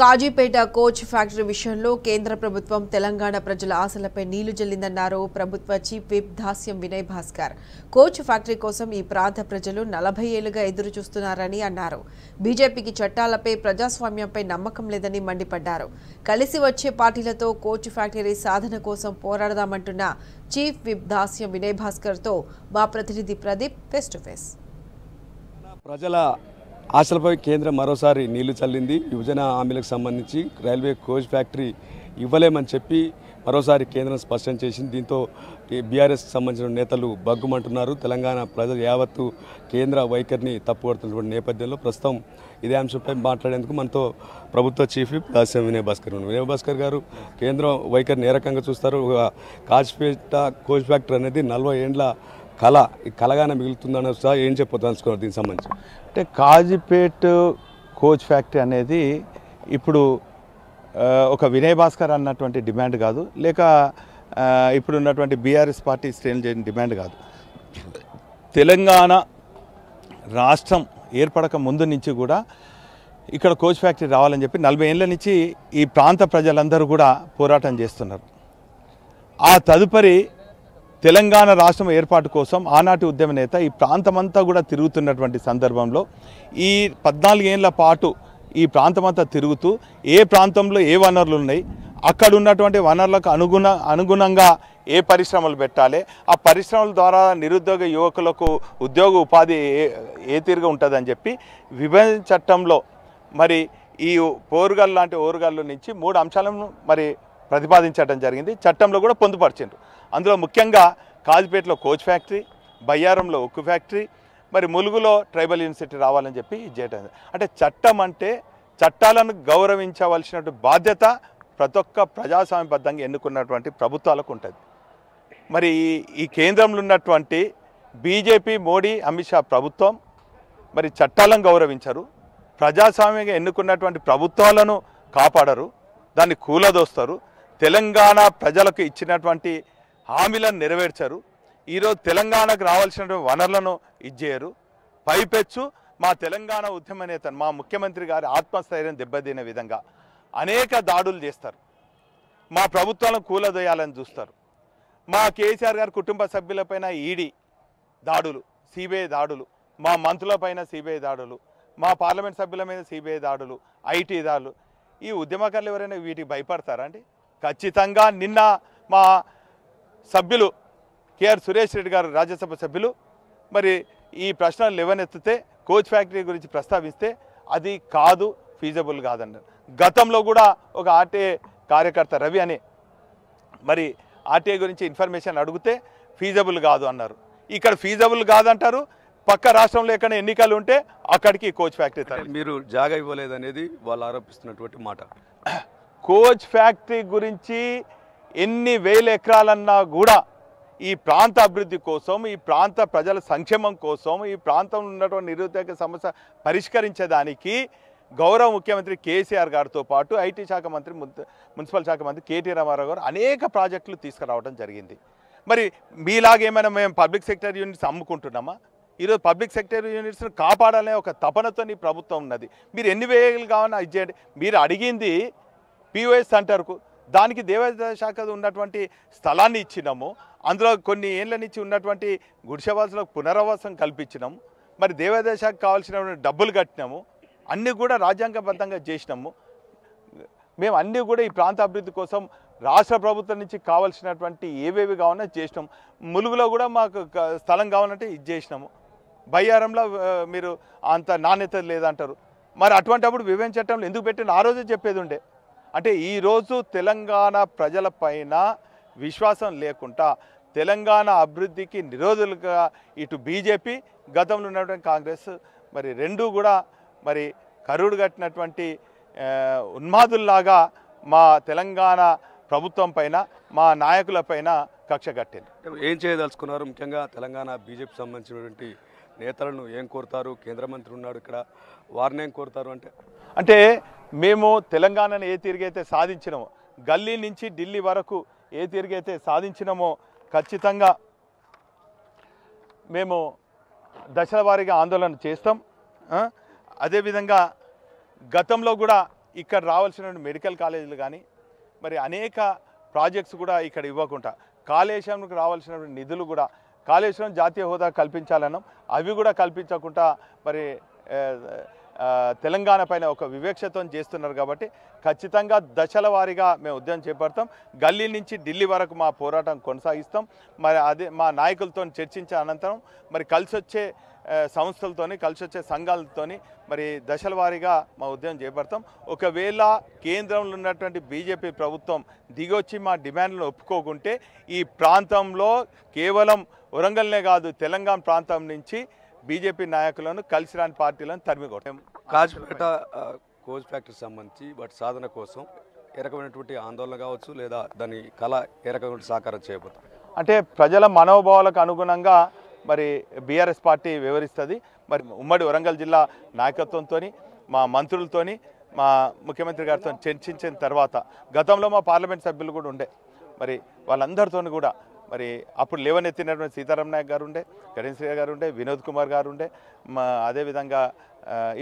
Kazipet coach factory విషయంలో కేంద్ర ప్రభుత్వం తెలంగాణ ప్రజల ఆశలపై నీళ్లు జల్లిందన్నారు ప్రభుత్వ chief whip Dasyam Vinay Bhaskar coach factory కోసం ఈ ప్రాంత ప్రజలు నలభై ఏళ్లుగా ఎదురు చూస్తున్నారని అన్నారు బీజేపీకి చట్టాలపై ప్రజాస్వామ్యంపై నమ్మకం లేదని మండిపడ్డారు కలిసి వచ్చే పార్టీలతో కోచ్ ఫ్యాక్టరీ సాధన కోసం పోరాడదామంటున్న చీఫ్ విప్ దాస్యం వినయ్ భాస్కర్తో మా ప్రతినిధి ప్రదీప్ ఫేస్ టు ఫేస్ ప్రజల ఆశలపై కేంద్రం మరోసారి నీళ్లు చల్లింది విభజన హామీలకు సంబంధించి రైల్వే కోచ్ ఫ్యాక్టరీ ఇవ్వలేమని చెప్పి మరోసారి కేంద్రం స్పష్టం చేసింది దీంతో బీఆర్ఎస్ సంబంధించిన నేతలు బగ్గుమంటున్నారు తెలంగాణ ప్రజలు యావత్తు కేంద్ర వైఖరిని తప్పుపడుతున్నటువంటి నేపథ్యంలో ప్రస్తుతం ఇదే అంశంపై మాట్లాడేందుకు మనతో ప్రభుత్వ చీఫ్ దాస్యం వినయ్ భాస్కర్ వినయ్ భాస్కర్ గారు కేంద్రం వైఖరిని ఏ రకంగా చూస్తారు కాజ్పేట కోచ్ ఫ్యాక్టరీ అనేది నలభై ఏండ్ల కళ ఈ కళగానే మిగులుతుందని సహా ఏం చెప్పదలుచుకున్నారు దీనికి సంబంధించి అంటే కాజీపేట్ కోచ్ ఫ్యాక్టరీ అనేది ఇప్పుడు ఒక వినయ్ భాస్కర్ అన్నటువంటి డిమాండ్ కాదు లేక ఇప్పుడు ఉన్నటువంటి బీఆర్ఎస్ పార్టీ శ్రేణులు చేయని డిమాండ్ కాదు తెలంగాణ రాష్ట్రం ఏర్పడక ముందు నుంచి కూడా ఇక్కడ కోచ్ ఫ్యాక్టరీ రావాలని చెప్పి నలభై ఏళ్ళ నుంచి ఈ ప్రాంత ప్రజలందరూ కూడా పోరాటం చేస్తున్నారు ఆ తదుపరి తెలంగాణ రాష్ట్రం ఏర్పాటు కోసం ఆనాటి ఉద్యమ నేత ఈ ప్రాంతమంతా కూడా తిరుగుతున్నటువంటి సందర్భంలో ఈ పద్నాలుగేళ్ల పాటు ఈ ప్రాంతమంతా తిరుగుతూ ఏ ప్రాంతంలో ఏ వనరులు ఉన్నాయి అక్కడ ఉన్నటువంటి వనరులకు అనుగుణ అనుగుణంగా ఏ పరిశ్రమలు పెట్టాలి ఆ పరిశ్రమల ద్వారా నిరుద్యోగ యువకులకు ఉద్యోగ ఉపాధి ఏ ఏ తీరుగా ఉంటుందని చెప్పి విభజన చట్టంలో మరి ఈ పోరుగల్ లాంటి ఓరుగల్లు నుంచి మూడు అంశాలను మరి ప్రతిపాదించడం జరిగింది చట్టంలో కూడా పొందుపరిచిండ్రు అందులో ముఖ్యంగా కాజిపేటలో కోచ్ ఫ్యాక్టరీ బయ్యారంలో ఉక్కు ఫ్యాక్టరీ మరి ములుగులో ట్రైబల్ యూనివర్సిటీ రావాలని చెప్పి చేయటం అంటే చట్టం అంటే చట్టాలను గౌరవించవలసినటువంటి బాధ్యత ప్రతి ఒక్క ప్రజాస్వామ్యబద్ధంగా ఎన్నుకున్నటువంటి ప్రభుత్వాలకు ఉంటుంది మరి ఈ కేంద్రంలో ఉన్నటువంటి బీజేపీ మోడీ అమిత్ షా ప్రభుత్వం మరి చట్టాలను గౌరవించరు ప్రజాస్వామ్యంగా ఎన్నుకున్నటువంటి ప్రభుత్వాలను కాపాడరు దాన్ని కూలదోస్తారు తెలంగాణ ప్రజలకు ఇచ్చినటువంటి హామీలను నెరవేర్చారు ఈరోజు తెలంగాణకు రావాల్సిన వనరులను ఇచ్చేయరు పైపెచ్చు మా తెలంగాణ ఉద్యమ నేతను మా ముఖ్యమంత్రి గారి ఆత్మస్థైర్యం దెబ్బతిన విధంగా అనేక దాడులు చేస్తారు మా ప్రభుత్వాలను కూలదేయాలని చూస్తారు మా కేసీఆర్ గారి కుటుంబ సభ్యులపైన ఈడీ దాడులు సిబిఐ దాడులు మా మంత్రులపైన సిబిఐ దాడులు మా పార్లమెంట్ సభ్యుల మీద సిబిఐ దాడులు ఐటీ దాడులు ఈ ఉద్యమకారులు ఎవరైనా వీటికి భయపడతారా అండి ఖచ్చితంగా నిన్న మా సభ్యులు కేఆర్ సురేష్ రెడ్డి గారు రాజ్యసభ సభ్యులు మరి ఈ ప్రశ్నలు లేవనెత్తితే కోచ్ ఫ్యాక్టరీ గురించి ప్రస్తావిస్తే అది కాదు ఫీజబుల్ కాదన్నారు గతంలో కూడా ఒక ఆర్టీఏ కార్యకర్త రవి అని మరి ఆర్టీఏ గురించి ఇన్ఫర్మేషన్ అడిగితే ఫీజబుల్ కాదు అన్నారు ఇక్కడ ఫీజబుల్ కాదంటారు పక్క రాష్ట్రంలో ఎక్కడ ఎన్నికలు ఉంటే అక్కడికి కోచ్ ఫ్యాక్టరీ మీరు జాగా ఇవ్వలేదనేది వాళ్ళు ఆరోపిస్తున్నటువంటి మాట కోచ్ ఫ్యాక్టరీ గురించి ఎన్ని వేల ఎకరాలన్నా కూడా ఈ ప్రాంత అభివృద్ధి కోసం ఈ ప్రాంత ప్రజల సంక్షేమం కోసం ఈ ప్రాంతంలో ఉన్నటువంటి నిరుద్యోగ సమస్య పరిష్కరించడానికి గౌరవ ముఖ్యమంత్రి కేసీఆర్ గారితో పాటు ఐటీ శాఖ మంత్రి మున్సిపల్ శాఖ మంత్రి కేటీ రామారావు గారు అనేక ప్రాజెక్టులు తీసుకురావడం జరిగింది మరి మీలాగేమైనా మేము పబ్లిక్ సెక్టర్ యూనిట్స్ అమ్ముకుంటున్నామా ఈరోజు పబ్లిక్ సెక్టర్ యూనిట్స్ని కాపాడాలనే ఒక తపనతో ప్రభుత్వం ఉన్నది మీరు ఎన్ని వేయగలు కావాలని అది చేయండి మీరు అడిగింది పిఓఎస్ అంటారు దానికి దేవాదాయ శాఖ ఉన్నటువంటి స్థలాన్ని ఇచ్చినాము అందులో కొన్ని ఏళ్ళ నుంచి ఉన్నటువంటి గుడిసెవాసులకు పునరావాసం కల్పించినాము మరి దేవాదాయ శాఖ కావాల్సిన డబ్బులు కట్టినాము అన్నీ కూడా రాజ్యాంగబద్ధంగా చేసినాము మేము అన్నీ కూడా ఈ ప్రాంత అభివృద్ధి కోసం రాష్ట్ర ప్రభుత్వం నుంచి కావాల్సినటువంటి ఏవేవి కావాలన్నా చేసినాం ములుగులో కూడా మాకు స్థలం కావాలంటే ఇది చేసినాము బయ్యారంలో మీరు అంత నాణ్యత లేదంటారు మరి అటువంటిప్పుడు వివేం చట్టంలో ఎందుకు పెట్టిన ఆ రోజే చెప్పేది ఉండే అంటే ఈరోజు తెలంగాణ ప్రజలపైన విశ్వాసం లేకుండా తెలంగాణ అభివృద్ధికి నిరోధులుగా ఇటు బీజేపీ గతంలో ఉన్నటువంటి కాంగ్రెస్ మరి రెండూ కూడా మరి కరుడు కట్టినటువంటి ఉన్మాదుల్లాగా మా తెలంగాణ ప్రభుత్వం పైన మా నాయకులపైన కక్ష కట్టింది ఏం చేయదలుచుకున్నారు ముఖ్యంగా తెలంగాణ బీజేపీ సంబంధించినటువంటి నేతలను ఏం కోరుతారు కేంద్ర మంత్రి ఉన్నాడు ఇక్కడ వారిని ఏం కోరుతారు అంటే అంటే మేము తెలంగాణను ఏ తిరిగైతే సాధించినామో గల్లీ నుంచి ఢిల్లీ వరకు ఏ తిరిగైతే సాధించినామో ఖచ్చితంగా మేము దశల వారీగా ఆందోళన చేస్తాం అదేవిధంగా గతంలో కూడా ఇక్కడ రావాల్సిన మెడికల్ కాలేజీలు కానీ మరి అనేక ప్రాజెక్ట్స్ కూడా ఇక్కడ ఇవ్వకుండా కాళేశ్వరంకి రావాల్సినటువంటి నిధులు కూడా కాళేశ్వరం జాతీయ హోదా కల్పించాలన్నాం అవి కూడా కల్పించకుండా మరి తెలంగాణ పైన ఒక వివేక్షతను చేస్తున్నారు కాబట్టి ఖచ్చితంగా దశల వారీగా మేము ఉద్యమం చేపడతాం గల్లీ నుంచి ఢిల్లీ వరకు మా పోరాటం కొనసాగిస్తాం మరి అదే మా నాయకులతో చర్చించే అనంతరం మరి కలిసి వచ్చే సంస్థలతోని కలిసి వచ్చే సంఘాలతోని మరి దశల వారీగా మా ఉద్యమం చేపడతాం ఒకవేళ కేంద్రంలో ఉన్నటువంటి బీజేపీ ప్రభుత్వం దిగొచ్చి మా డిమాండ్లను ఒప్పుకోకుంటే ఈ ప్రాంతంలో కేవలం వరంగల్నే కాదు తెలంగాణ ప్రాంతం నుంచి బీజేపీ నాయకులను కలిసి రాని పార్టీలను తరిమి కొట్టాం కాజ్పేట కోచ్ ఫ్యాక్టరీ సంబంధించి వాటి సాధన కోసం ఏ రకమైనటువంటి ఆందోళన కావచ్చు లేదా దాని కళ ఏ రకమైన సహకారం చేయబోతుంది అంటే ప్రజల మనోభావాలకు అనుగుణంగా మరి బీఆర్ఎస్ పార్టీ వివరిస్తుంది మరి ఉమ్మడి వరంగల్ జిల్లా నాయకత్వంతో మా మంత్రులతోని మా ముఖ్యమంత్రి గారితో చర్చించిన తర్వాత గతంలో మా పార్లమెంట్ సభ్యులు కూడా ఉండే మరి వాళ్ళందరితో కూడా మరి అప్పుడు లేవనెత్తినటువంటి సీతారాం నాయక్ గారు ఉండే గణేష్ గారు ఉండే వినోద్ కుమార్ గారు ఉండే మా అదేవిధంగా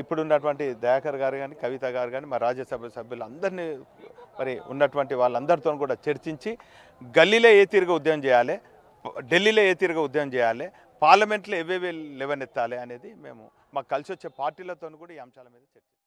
ఇప్పుడున్నటువంటి దయాకర్ గారు కానీ కవిత గారు కానీ మా రాజ్యసభ సభ్యులు అందరినీ మరి ఉన్నటువంటి వాళ్ళందరితో కూడా చర్చించి గల్లీలో ఏ తీరుగా ఉద్యమం చేయాలి ఢిల్లీలో ఏ తీరుగా ఉద్యమం చేయాలి పార్లమెంట్లో ఏవేవి ఎత్తాలి అనేది మేము మాకు కలిసి వచ్చే పార్టీలతో కూడా ఈ అంశాల మీద చర్చించాం